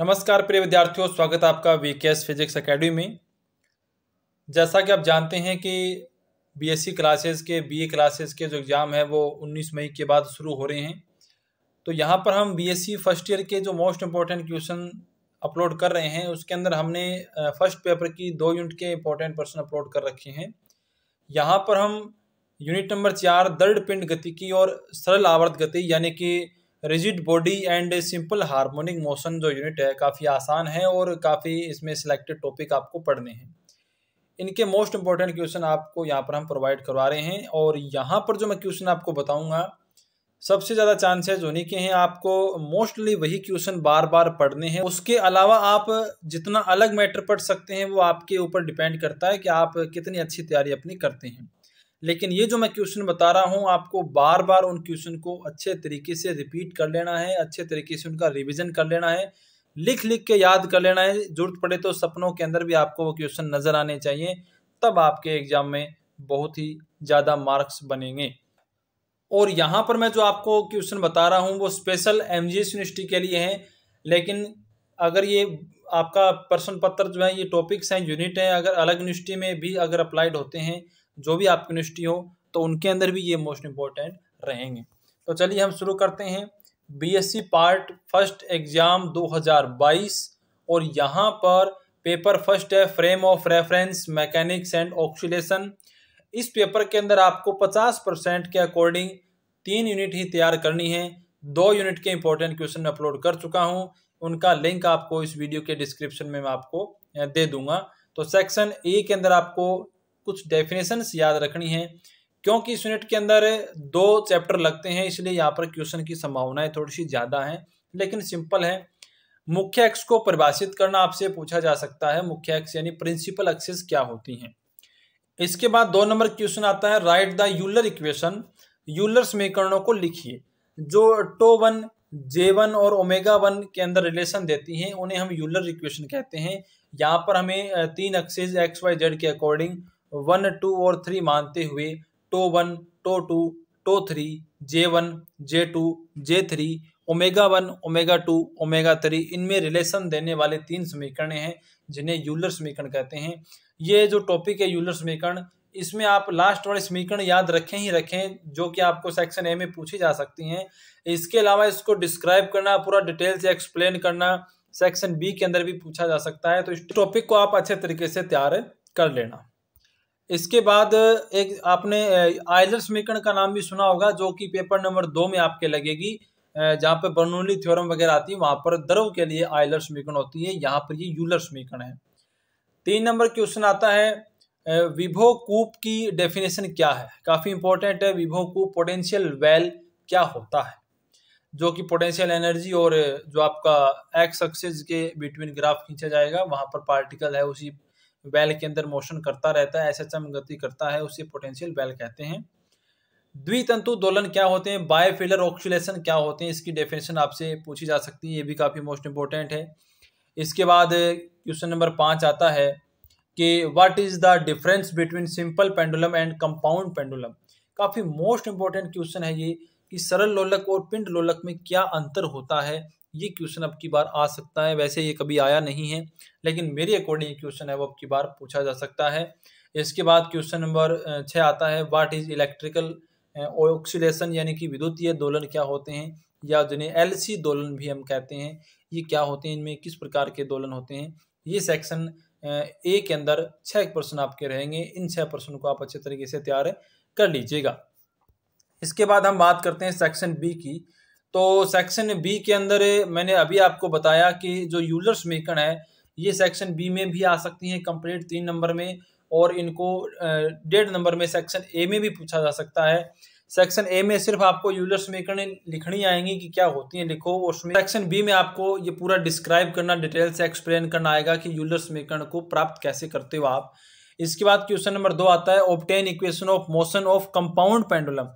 नमस्कार प्रिय विद्यार्थियों स्वागत है आपका वी के एस फिजिक्स अकेडमी में जैसा कि आप जानते हैं कि बीएससी क्लासेस के बीए क्लासेस के जो एग्ज़ाम है वो 19 मई के बाद शुरू हो रहे हैं तो यहाँ पर हम बीएससी फर्स्ट ईयर के जो मोस्ट इम्पोर्टेंट क्वेश्चन अपलोड कर रहे हैं उसके अंदर हमने फर्स्ट पेपर की दो यूनिट के इम्पोर्टेंट प्रश्न अपलोड कर रखे हैं यहाँ पर हम यूनिट नंबर चार दर्ड पिंड गति की और सरल आवर्त गति यानी कि rigid body and simple harmonic motion जो यूनिट है काफ़ी आसान है और काफ़ी इसमें सिलेक्टेड टॉपिक आपको पढ़ने हैं इनके मोस्ट इंपॉर्टेंट क्वेश्चन आपको यहाँ पर हम प्रोवाइड करवा रहे हैं और यहाँ पर जो मैं क्वेश्चन आपको बताऊँगा सबसे ज़्यादा चांसेज होने के हैं आपको मोस्टली वही क्वेश्चन बार बार पढ़ने हैं उसके अलावा आप जितना अलग मैटर पढ़ सकते हैं वो आपके ऊपर डिपेंड करता है कि आप कितनी अच्छी तैयारी अपनी करते हैं लेकिन ये जो मैं क्वेश्चन बता रहा हूँ आपको बार बार उन क्वेश्चन को अच्छे तरीके से रिपीट कर लेना है अच्छे तरीके से उनका रिविजन कर लेना है लिख लिख के याद कर लेना है जरूरत पड़े तो सपनों के अंदर भी आपको वो क्वेश्चन नज़र आने चाहिए तब आपके एग्जाम में बहुत ही ज़्यादा मार्क्स बनेंगे और यहाँ पर मैं जो आपको क्वेश्चन बता रहा हूँ वो स्पेशल एम यूनिवर्सिटी के लिए है लेकिन अगर ये आपका प्रश्न पत्र जो है ये टॉपिक्स हैं यूनिट हैं अगर अलग यूनिवर्सिटी में भी अगर अप्लाइड होते हैं जो भी आपकी यूनिवर्सिटी हो तो उनके अंदर भी ये मोस्ट इम्पॉर्टेंट रहेंगे तो चलिए हम शुरू करते हैं बी पार्ट फर्स्ट एग्ज़ाम 2022 और यहाँ पर पेपर फर्स्ट है frame of reference mechanics and oscillation इस पेपर के अंदर आपको 50 परसेंट के अकॉर्डिंग तीन यूनिट ही तैयार करनी है दो यूनिट के इंपॉर्टेंट क्वेश्चन अपलोड कर चुका हूँ उनका लिंक आपको इस वीडियो के डिस्क्रिप्शन में मैं आपको दे दूंगा तो सेक्शन ए के अंदर आपको कुछ डेफिनेशंस याद रखनी है क्योंकि इस यूनिट के अंदर दो चैप्टर लगते हैं इसलिए यहाँ पर क्वेश्चन की संभावनाएं थोड़ी सी ज़्यादा हैं लेकिन सिंपल है मुख्य एक्स को परिभाषित करना आपसे पूछा जा सकता है मुख्य एक्स यानी प्रिंसिपल एक्सेस क्या होती हैं इसके बाद दो नंबर क्वेश्चन आता है write the Euler equation Euler समीकरणों को लिखिए जो टो वन जे वन और ओमेगा वन के अंदर रिलेशन देती हैं उन्हें हम यूलर इक्वेशन कहते हैं यहाँ पर हमें तीन अक्सेज एक्स वाई जेड के अकॉर्डिंग वन टू और थ्री मानते हुए tau one tau two tau three J one J two J three omega one omega two omega three इनमें रिलेशन देने वाले तीन समीकरण हैं जिन्हें यूलर समीकरण कहते हैं ये जो टॉपिक है यूलर समीकरण इसमें आप लास्ट वाले समीकरण याद रखें ही रखें जो कि आपको सेक्शन ए में पूछी जा सकती हैं इसके अलावा इसको डिस्क्राइब करना पूरा डिटेल से एक्सप्लेन करना सेक्शन बी के अंदर भी पूछा जा सकता है तो इस टॉपिक को आप अच्छे तरीके से तैयार कर लेना इसके बाद एक आपने आयलर समीकरण का नाम भी सुना होगा जो कि पेपर नंबर दो में आपके लगेगी जहाँ पर बर्नौली थ्योरम वगैरह आती है वहाँ पर द्रव के लिए आयलर समीकरण होती है यहाँ पर ये यूलर समीकरण है तीन नंबर क्वेश्चन आता है विभो कूप की डेफिनेशन क्या है काफ़ी इंपॉर्टेंट है विभो कूप पोटेंशियल वेल क्या होता है जो कि पोटेंशियल एनर्जी और जो आपका एक्स सक्सेस के बिटवीन ग्राफ खींचा जाएगा वहाँ पर पार्टिकल है उसी बैल के अंदर मोशन करता रहता है एस चम गति करता है उसे पोटेंशियल बैल कहते हैं द्वितंतु दोलन क्या होते हैं बायोफिलर ऑक्सीलेशन क्या होते हैं इसकी डेफिनेशन आपसे पूछी जा सकती है ये भी काफ़ी मोस्ट इंपॉर्टेंट है इसके बाद क्वेश्चन नंबर पाँच आता है कि what is the difference between simple pendulum and compound pendulum काफ़ी मोस्ट इंपॉर्टेंट क्वेश्चन है ये कि सरल लोलक और पिंड लोलक में क्या अंतर होता है ये क्वेश्चन अब की बार आ सकता है वैसे ये कभी आया नहीं है लेकिन मेरे अकॉर्डिंग क्वेश्चन है वो अब की बार पूछा जा सकता है इसके बाद क्वेश्चन नंबर छः आता है वाट इज़ इलेक्ट्रिकल ऑक्सीडेशन यानी कि विद्युतीय दोलन क्या होते हैं या जिन्हें एल दोलन भी हम कहते हैं ये क्या होते हैं इनमें किस प्रकार के दोलन होते हैं ये सेक्शन ए के अंदर छः प्रश्न आपके रहेंगे इन छः प्रश्नों को आप अच्छे तरीके से तैयार कर लीजिएगा इसके बाद हम बात करते हैं सेक्शन बी की तो सेक्शन बी के अंदर मैंने अभी आपको बताया कि जो यूजर्स मेकन है ये सेक्शन बी में भी आ सकती हैं कंप्लीट तीन नंबर में और इनको डेढ़ नंबर में सेक्शन ए में भी पूछा जा सकता है सेक्शन ए में सिर्फ आपको यूलर्स मेकन लिखनी आएंगी कि क्या होती हैं लिखो उसमें सेक्शन बी में आपको ये पूरा डिस्क्राइब करना डिटेल से एक्सप्लेन करना आएगा कि यूलर्स मेकन को प्राप्त कैसे करते हो आप इसके बाद क्वेश्चन नंबर दो आता है obtain equation of motion of compound pendulum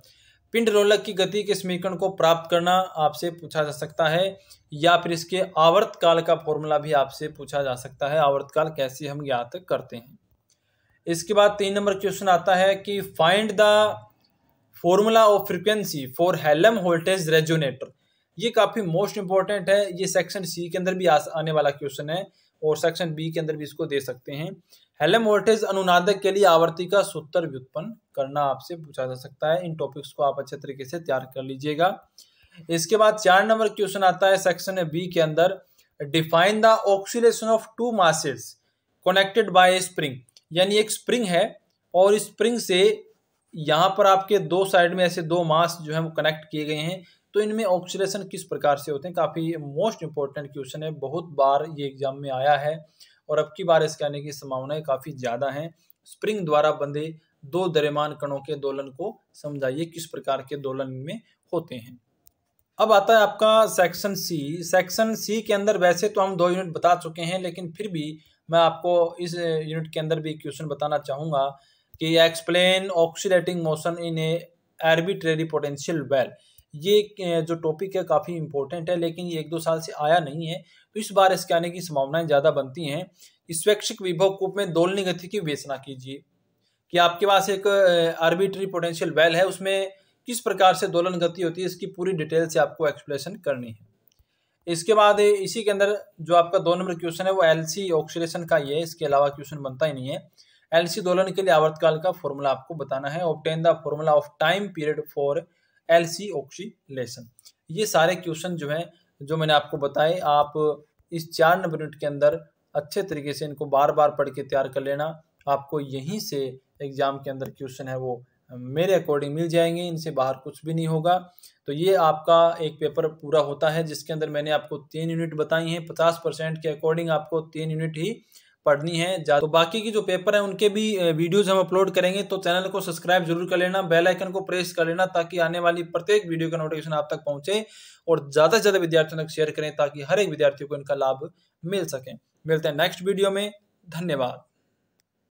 पिंड रोलक की गति के समीकरण को प्राप्त करना आपसे पूछा जा सकता है या फिर इसके आवर्त काल का फॉर्मूला भी आपसे पूछा जा सकता है आवर्त काल कैसे हम ज्ञात करते हैं इसके बाद तीन नंबर क्वेश्चन आता है कि find the formula of frequency for Helmholtz resonator ये काफ़ी मोस्ट इंपॉर्टेंट है ये सेक्शन सी के अंदर भी आने वाला क्वेश्चन है और सेक्शन बी के अंदर भी इसको दे सकते हैं वोल्टेज अनुनादक के लिए आवर्ती का सूत्र व्युत्पन्न करना आपसे पूछा जा सकता है इन टॉपिक्स को आप अच्छे तरीके से तैयार कर लीजिएगा इसके बाद चार नंबर क्वेश्चन आता है सेक्शन बी के अंदर define the oscillation of two masses connected by a spring यानी एक स्प्रिंग है और इस स्प्रिंग से यहाँ पर आपके दो साइड में ऐसे दो मास जो है वो कनेक्ट किए गए हैं तो इनमें ऑक्सीडेशन किस प्रकार से होते हैं काफ़ी मोस्ट इंपॉर्टेंट क्वेश्चन है बहुत बार ये एग्जाम में आया है और अब की बारिश के आने की संभावनाएं काफ़ी ज़्यादा हैं स्प्रिंग द्वारा बंधे दो दरमान कणों के दोलन को समझाइए किस प्रकार के दोलन में होते हैं अब आता है आपका सेक्शन सी सेक्शन सी के अंदर वैसे तो हम दो यूनिट बता चुके हैं लेकिन फिर भी मैं आपको इस यूनिट के अंदर भी क्वेश्चन बताना चाहूँगा कि explain oscillating motion in a arbitrary potential well ये जो टॉपिक है काफ़ी इम्पोर्टेंट है लेकिन ये एक दो साल से आया नहीं है तो इस बार इसके आने की संभावनाएं ज़्यादा बनती हैं कि स्वैच्छिक विभव कूप में दोलनी गति की वेचना कीजिए कि आपके पास एक आर्बिट्री पोटेंशियल वेल है उसमें किस प्रकार से दोलन गति होती है इसकी पूरी डिटेल से आपको एक्सप्लेन करनी है इसके बाद इसी के अंदर जो आपका दो नंबर क्वेश्चन है वो एल ऑक्सीडेशन का ही है इसके अलावा क्वेश्चन बनता ही नहीं है एल दोलन के लिए आवर्तकाल का फॉर्मूला आपको बताना है obtain the formula of time period for L C oscillation ये सारे क्वेश्चन जो हैं जो मैंने आपको बताए आप इस चार नंबर यूनिट के अंदर अच्छे तरीके से इनको बार बार पढ़ के तैयार कर लेना आपको यहीं से एग्ज़ाम के अंदर क्वेश्चन है वो मेरे अकॉर्डिंग मिल जाएंगे इनसे बाहर कुछ भी नहीं होगा तो ये आपका एक पेपर पूरा होता है जिसके अंदर मैंने आपको तीन यूनिट बताई हैं पचास परसेंट के अकॉर्डिंग आपको तीन यूनिट ही पढ़नी है तो बाकी की जो पेपर है उनके भी वीडियोज हम अपलोड करेंगे तो चैनल को सब्सक्राइब जरूर कर लेना बेल आइकन को प्रेस कर लेना ताकि आने वाली प्रत्येक वीडियो का नोटिफिकेशन आप तक पहुंचे और ज़्यादा से ज़्यादा विद्यार्थियों तक शेयर करें ताकि हर एक विद्यार्थी को इनका लाभ मिल सके मिलते हैं नेक्स्ट वीडियो में धन्यवाद